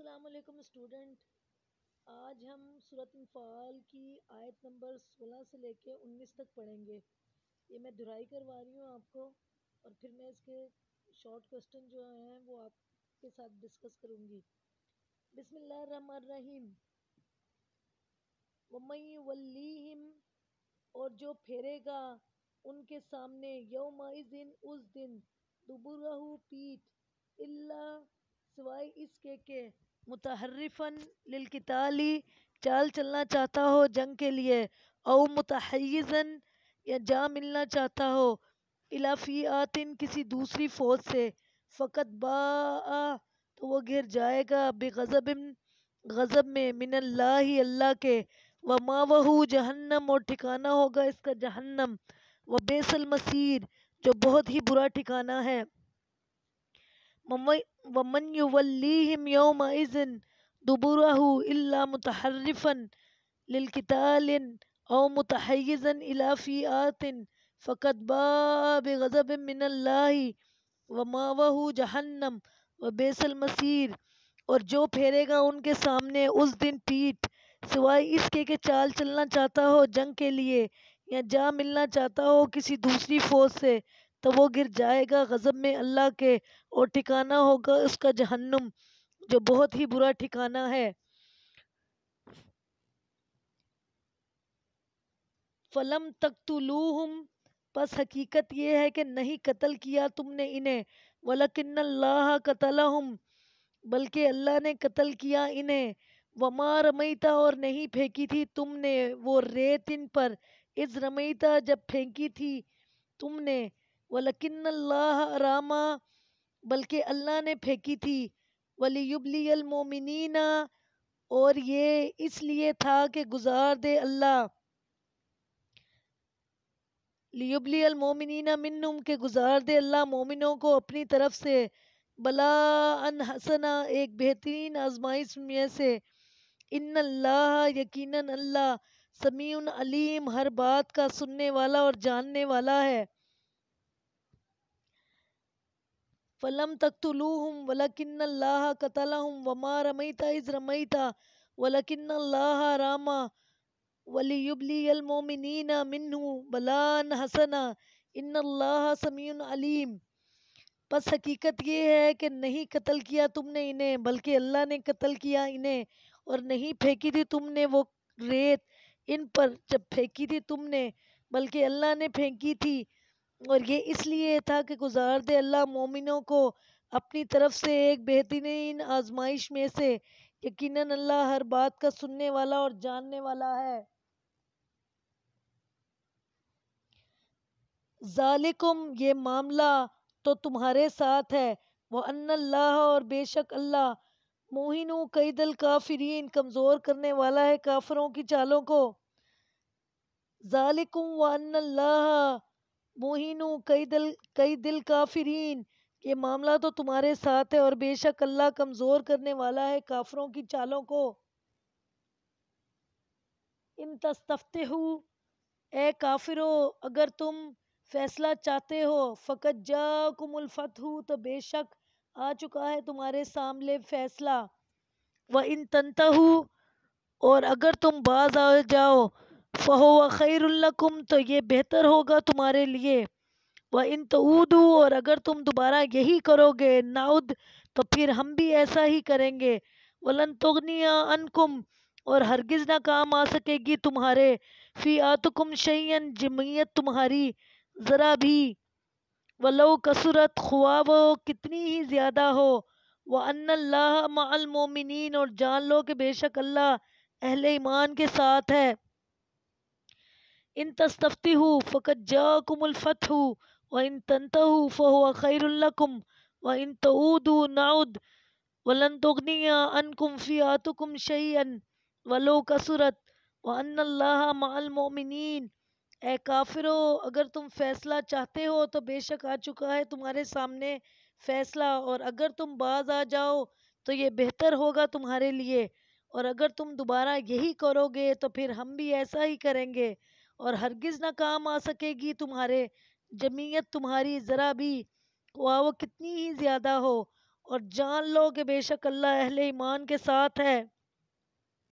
असलकम स्टूडेंट आज हम सूरत फ़ाल की आयत नंबर 16 से लेके 19 तक पढ़ेंगे ये मैं धुराई करवा रही हूँ आपको और फिर मैं इसके शॉर्ट क्वेश्चन जो हैं वो आपके साथ डिस्कस करूँगी बिसमीम वमई वलीम और जो फेरेगा उनके सामने दिन उस दिन दुबुरहू पीठ सिवाय इसके के मुतहरफन लिलकिताली चाल चलना चाहता हो जंग के लिए और मुतहैजन या जा मिलना चाहता हो इलाफियातिन किसी दूसरी फौज से फ़कत बा तो वो घिर जाएगा बेगज़ब गज़ब में मिन ही अल्लाह के व माँ वहू जहन्नम और ठिकाना होगा इसका जहन्नम व बेसल मसीर जो बहुत ही बुरा ठिकाना है ومن يوليهم यौम इज़न दुबुरहु इल्ला मुतहर्रिफन लिलकितालिन औ मुतहय्यिजन इला फ़िआतिन फ़कद बा बिग़ज़ब मिनल्लाहि व मावहु जहन्नम व और जो फेरेगा उनके सामने उस दिन पीठ सिवाय इसके के चाल चलना चाहता हो जंग के लिए या जा मिलना चाहता हो किसी दूसरी फौज से तो वो गिर जाएगा गज़ब में अल्लाह के और ठिकाना होगा उसका जहन्नुम जो बहुत ही बुरा ठिकाना है फ़लम तक तुलूहम बस हकीकत ये है कि नहीं कत्ल किया तुमने इन्हें वलकिन अल्लाह हम बल्कि अल्लाह ने कत्ल किया इन्हें वमा रमईता और नहीं फेंकी थी तुमने वो रेत इन पर इस रमईता जब फेंकी थी तुमने वकिन अल्लाह रामा बल्कि अल्लाह ने फेंकी थी वलीबली मोमिनीना और ये इसलिए था कि गुजार दे अल्लाह लियुबली मोमिनीना के गुजार दे अल्लाह मोमिनों को अपनी तरफ से बला अन हसना एक बेहतरीन आजमाइश में से इन अल्लाह यकीन अल्लाह समीउन अलीम हर बात का सुनने वाला और जानने वाला है फलम तख्तलूहम वलकिन अल्लाह कतलहम वमा रमईता इज रमईता वलकिन अल्लाह रामा वलीबलीमिन मिन्हू बलान हसना इन अल्लाह समीन अलीम बस हकीकत ये है कि नहीं कत्ल किया तुमने इन्हें बल्कि अल्लाह ने कत्ल किया इन्हें और नहीं फेंकी थी तुमने वो रेत इन पर जब फेंकी थी तुमने बल्कि अल्लाह ने फेंकी थी और ये इसलिए था कि गुजार दे अल्लाह मोमिनों को अपनी तरफ से एक बेहतरीन आजमाइश में से यकीनन अल्लाह हर बात का सुनने वाला और जानने वाला है जालिकुम ये मामला तो तुम्हारे साथ है वह अन्नल्लाह और बेशक अल्लाह मोहिनु कई दल काफरीन कमज़ोर करने वाला है काफरों की चालों को जालिकुम व अन्नल्लाह मोहिनू कई दिल कई दिल काफिरीन ये मामला तो तुम्हारे साथ है और बेशक अल्लाह कमज़ोर करने वाला है काफरों की चालों को इन तस्तफ़ते हो ए काफिरो अगर तुम फैसला चाहते हो फ़कत जाकुमफत हो तो बेशक आ चुका है तुम्हारे सामने फैसला व इन तनता हो और अगर तुम बाज आ जाओ फ़हुआ खैरकुम तो ये बेहतर होगा तुम्हारे लिए व इन तो ऊदू और अगर तुम दोबारा यही करोगे नाउद तो फिर हम भी ऐसा ही करेंगे वलन तुगनिया अनकुम और हरगिज़ ना काम आ सकेगी तुम्हारे फ़ी आतकुम शैन जमीयत तुम्हारी ज़रा भी वलो कसरत ख्वाब कितनी ही ज़्यादा हो व अन्ल्ला और जान लो कि बेशक अल्लाह अहल ईमान के साथ है इन तस्तफ़ती हो फ़कत जाकुमफ़त हो व इन तनत हूँ फ़ो खैरकुम व इन तऊद नाउद वलन तगनिया कुम्फ़ी फ़ियातुकुम शैन वलो कसरत व अनल्ला मालमोमिन ए काफिरो अगर तुम फैसला चाहते हो तो बेशक आ चुका है तुम्हारे सामने फैसला और अगर तुम बाज आ जाओ तो ये बेहतर होगा तुम्हारे लिए और अगर तुम दोबारा यही करोगे तो फिर हम भी ऐसा ही करेंगे और हरगिज़ ना काम आ सकेगी तुम्हारे जमीयत तुम्हारी ज़रा भी वाह वो कितनी ही ज़्यादा हो और जान लो कि बेशक अल्लाह अहले ईमान के साथ है